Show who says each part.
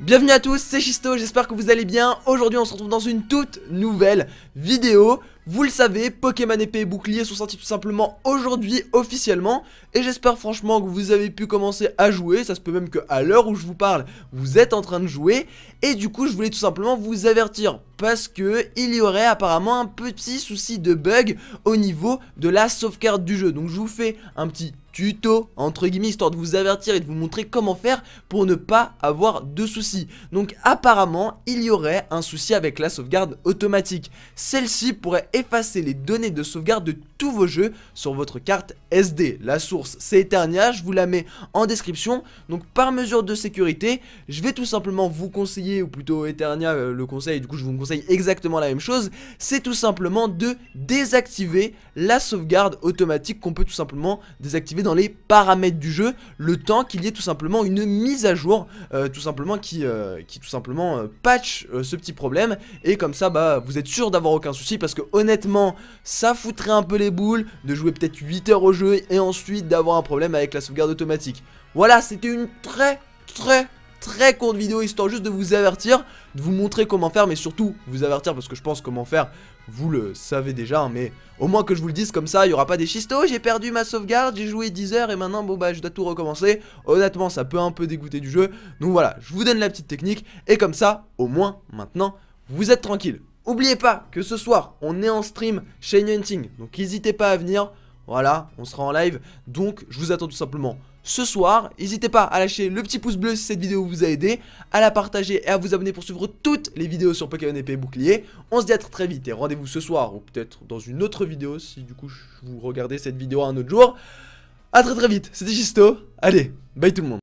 Speaker 1: Bienvenue à tous, c'est Chisto, j'espère que vous allez bien. Aujourd'hui, on se retrouve dans une toute nouvelle vidéo vous le savez, Pokémon épée et bouclier sont sortis tout simplement aujourd'hui officiellement et j'espère franchement que vous avez pu commencer à jouer, ça se peut même que à l'heure où je vous parle, vous êtes en train de jouer et du coup je voulais tout simplement vous avertir parce que il y aurait apparemment un petit souci de bug au niveau de la sauvegarde du jeu. Donc je vous fais un petit tuto entre guillemets histoire de vous avertir et de vous montrer comment faire pour ne pas avoir de soucis donc apparemment il y aurait un souci avec la sauvegarde automatique celle-ci pourrait effacer les données de sauvegarde de tous vos jeux sur votre carte SD. La source c'est Eternia, je vous la mets en description. Donc par mesure de sécurité, je vais tout simplement vous conseiller, ou plutôt Eternia euh, le conseil, du coup je vous conseille exactement la même chose, c'est tout simplement de désactiver la sauvegarde automatique qu'on peut tout simplement désactiver dans les paramètres du jeu, le temps qu'il y ait tout simplement une mise à jour, euh, tout simplement qui, euh, qui tout simplement patch ce petit problème, et comme ça bah vous êtes sûr d'avoir aucun souci parce que honnêtement honnêtement, ça foutrait un peu les boules de jouer peut-être 8 heures au jeu et ensuite d'avoir un problème avec la sauvegarde automatique. Voilà, c'était une très très très courte vidéo histoire juste de vous avertir, de vous montrer comment faire, mais surtout vous avertir parce que je pense comment faire, vous le savez déjà, hein, mais au moins que je vous le dise comme ça, il n'y aura pas des chistos, j'ai perdu ma sauvegarde, j'ai joué 10 heures et maintenant bon bah je dois tout recommencer. Honnêtement, ça peut un peu dégoûter du jeu, donc voilà, je vous donne la petite technique et comme ça, au moins maintenant, vous êtes tranquille. Oubliez pas que ce soir, on est en stream chez Hunting. Donc n'hésitez pas à venir. Voilà, on sera en live. Donc je vous attends tout simplement ce soir. N'hésitez pas à lâcher le petit pouce bleu si cette vidéo vous a aidé, à la partager et à vous abonner pour suivre toutes les vidéos sur Pokémon Épée Bouclier. On se dit à très très vite et rendez-vous ce soir ou peut-être dans une autre vidéo si du coup vous regardez cette vidéo un autre jour. A très très vite, c'était Gisto. Allez, bye tout le monde.